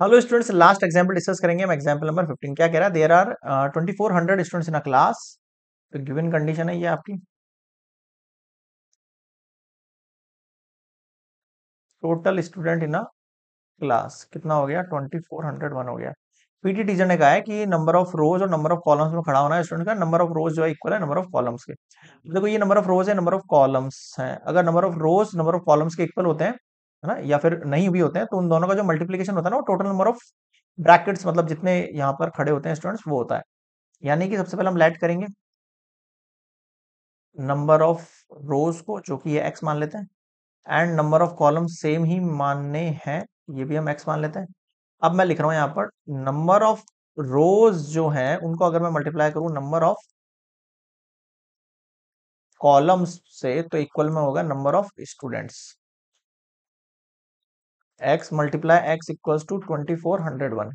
hello students last example discuss करेंगे हम example number 15 क्या कह रहा है there are hundred students in a class तो गिवन कंडीशन है ये आपकी total student in a class कितना हो गया ट्वेंटी फोर हंड्रेड वन हो गया पीटी टीचर ने कहा है कि नंबर ऑफ रोज और नंबर ऑफ कॉलम्स में खड़ा होना है स्टूडेंट का नंबर ऑफ रोज जो है इक्वल है नंबर ऑफ कॉलम्स के देखो ये नंबर ऑफ रोज है नंबर ऑफ कॉलम्स है अगर number of rows number of columns के इक्वल होते हैं है ना या फिर नहीं भी होते हैं तो उन दोनों का जो मल्टीप्लीकेशन होता है ना वो टोटल नंबर ऑफ ब्रैकेट्स मतलब जितने यहाँ पर खड़े होते हैं स्टूडेंट्स वो होता है यानी कि सबसे पहले हम लेट करेंगे नंबर ऑफ रोज को जो कि ये एक्स मान लेते हैं and number of column same ही मानने हैं ये भी हम एक्स मान लेते हैं अब मैं लिख रहा हूं यहाँ पर नंबर ऑफ रोज जो है उनको अगर मैं मल्टीप्लाई करूं नंबर ऑफ कॉलम्स से तो इक्वल में होगा number of students X multiply X equals to twenty four hundred one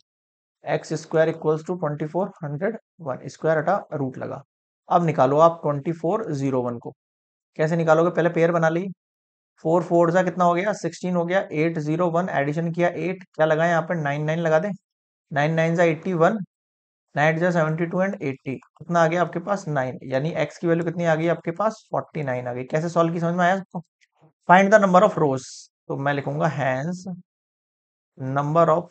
X square equals to twenty four hundred one square हटा रूट लगा अब निकालो आप ट्वेंटी फोर जीरो वन को कैसे निकालोगे पहले पेयर बना ली फोर फोर सा कितना हो गया सिक्सटीन हो गया एट जीरो वन एडिशन किया एट क्या लगा यहाँ पर नाइन नाइन लगा दे नाइन नाइन सा एट्टी वन नाइन जो सेवेंटी टू एंड एट्टी कितना आ गया आपके पास नाइन यानी एक्स की वैल्यू कितनी आ गई आपके पास फोर्टी नाइन आ गई कैसे सॉल्व की समझ में आया आपको find the number of rows तो मैं लिखूंगा hence number of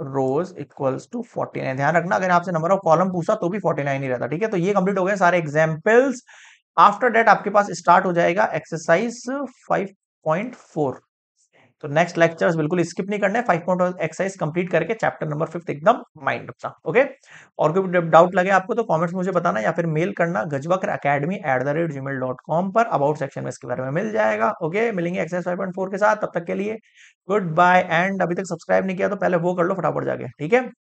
rows equals to forty nine ध्यान रखना अगर आपसे नंबर ऑफ कॉलम पूछा तो भी फोर्टी नाइन ही रहता ठीक है तो ये कंप्लीट हो गए सारे एग्जाम्पल्स आफ्टर डेट आपके पास स्टार्ट हो जाएगा एक्सरसाइज फाइव पॉइंट फोर तो नेक्स्ट लेक्चर्स बिल्कुल स्किप नहीं करने फाइव पॉइंट एक्सरसाइज कंप्लीट करके चैप्टर नंबर फिफ्थ एकदम माइंड रखना ओके और कोई डाउट लगे आपको तो कमेंट्स मुझे बताना या फिर मेल करना Gajwakar academy at the rate gmail dot com पर अबाउट सेक्शन में इसके बारे में मिल जाएगा ओके मिलेंगे एक्सरसाइज फाइव पॉइंट फोर के साथ तब तक के लिए गुड बाय एंड अभी तक सब्सक्राइब नहीं किया तो पहले वो कर लो फटाफट जाके ठीक है